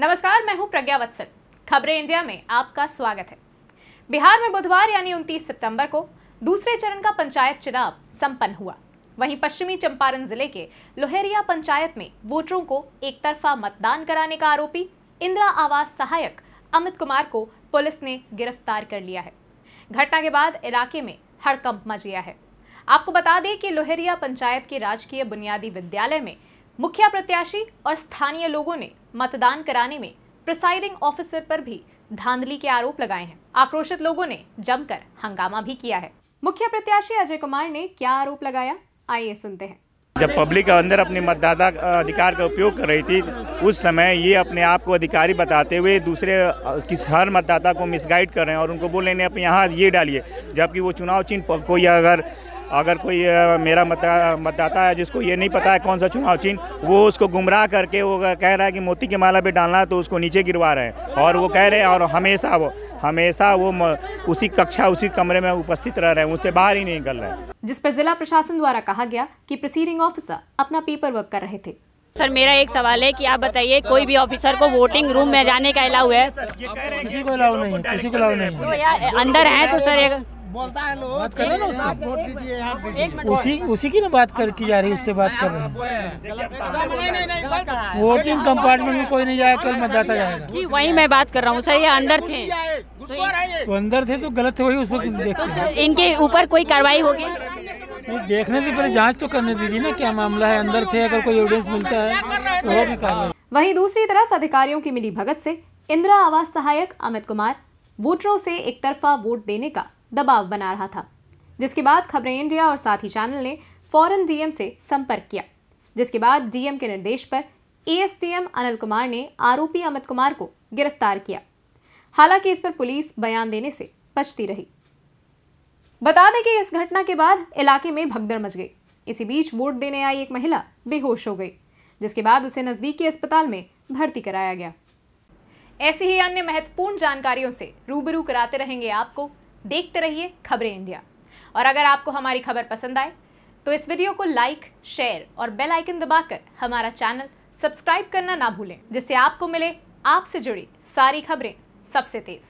नमस्कार मैं हूं प्रज्ञा वत्सल खबरें इंडिया में आपका स्वागत है बिहार में बुधवार यानी 29 सितंबर को दूसरे चरण का पंचायत चुनाव संपन्न हुआ वहीं पश्चिमी चंपारण जिले के लोहेरिया पंचायत में वोटरों को एक तरफा मतदान कराने का आरोपी इंदिरा आवास सहायक अमित कुमार को पुलिस ने गिरफ्तार कर लिया है घटना के बाद इलाके में हड़कंप मच गया है आपको बता दें कि लोहेरिया पंचायत के राजकीय बुनियादी विद्यालय में मुखिया प्रत्याशी और स्थानीय लोगों ने मतदान कराने में प्रिसाइडिंग ऑफिसर पर भी धांधली के आरोप लगाए हैं आक्रोशित लोगों ने जमकर हंगामा भी किया है मुखिया प्रत्याशी अजय कुमार ने क्या आरोप लगाया आइए सुनते हैं जब पब्लिक अंदर अपने मतदाता अधिकार का उपयोग कर रही थी उस समय ये अपने आप को अधिकारी बताते हुए दूसरे किस हर मतदाता को मिसगाइड कर रहे हैं और उनको बोल रहे हैं अपने यहाँ ये डालिए जबकि वो चुनाव चिन्ह कोई अगर अगर कोई मेरा मतदाता है जिसको ये नहीं पता है कौन सा चुनाव चिन्ह वो उसको गुमराह करके वो कह रहा है कि मोती की माला पे डालना है तो उसको नीचे गिरवा रहे हैं और वो कह रहे हैं और हमेशा वो हमेशा वो उसी कक्षा उसी कमरे में उपस्थित रह रहे हैं उससे बाहर ही नहीं निकल रहे जिस पर जिला प्रशासन द्वारा कहा गया कि प्रोसीडिंग ऑफिसर अपना पेपर वर्क कर रहे थे सर मेरा एक सवाल है कि आप बताइए कोई भी ऑफिसर को वोटिंग रूम में जाने का अलाउ है किसी को अलाउ नहीं किसी को अलाउ नहीं तो यार अंदर है तो सर एक बोलता है लोग बात करो ना उससे वोट दीजिए यहाँ उसी उसी की ना बात कर की जा रही है उससे बात कर रहे हैं वोटिंग कंपार्टमेंट में कोई नहीं जाए कल मतदाता जाएगा जी वही मैं बात कर रहा हूँ सही अंदर थे तो, तो अंदर थे तो गलत थे वही उसमें तो तो इनके ऊपर कोई कार्रवाई होगी देखने से पहले जांच तो करने दीजिए ना क्या मामला है अंदर थे अगर कोई एविडेंस मिलता है तो भी कार्रवाई वहीं दूसरी तरफ अधिकारियों की मिली भगत से इंदिरा आवास सहायक अमित कुमार वोटरों से एक तरफा वोट देने का दबाव बना रहा था जिसके बाद खबरें इंडिया और साथी चैनल ने फौरन डीएम से संपर्क किया जिसके बाद डीएम के निर्देश पर एएसडीएम अनिल कुमार ने आरोपी अमित कुमार को गिरफ्तार किया हालांकि इस पर पुलिस बयान देने से पछती रही बता दें कि इस घटना के बाद इलाके में भगदड़ मच गई इसी बीच वोट देने आई एक महिला बेहोश हो गई जिसके बाद उसे नजदीकी अस्पताल में भर्ती कराया गया ऐसी ही अन्य महत्वपूर्ण जानकारियों से रूबरू कराते रहेंगे आपको देखते रहिए खबरें इंडिया और अगर आपको हमारी खबर पसंद आए तो इस वीडियो को लाइक शेयर और बेल आइकन दबाकर हमारा चैनल सब्सक्राइब करना ना भूलें जिससे आपको मिले आपसे जुड़ी सारी खबरें सबसे तेज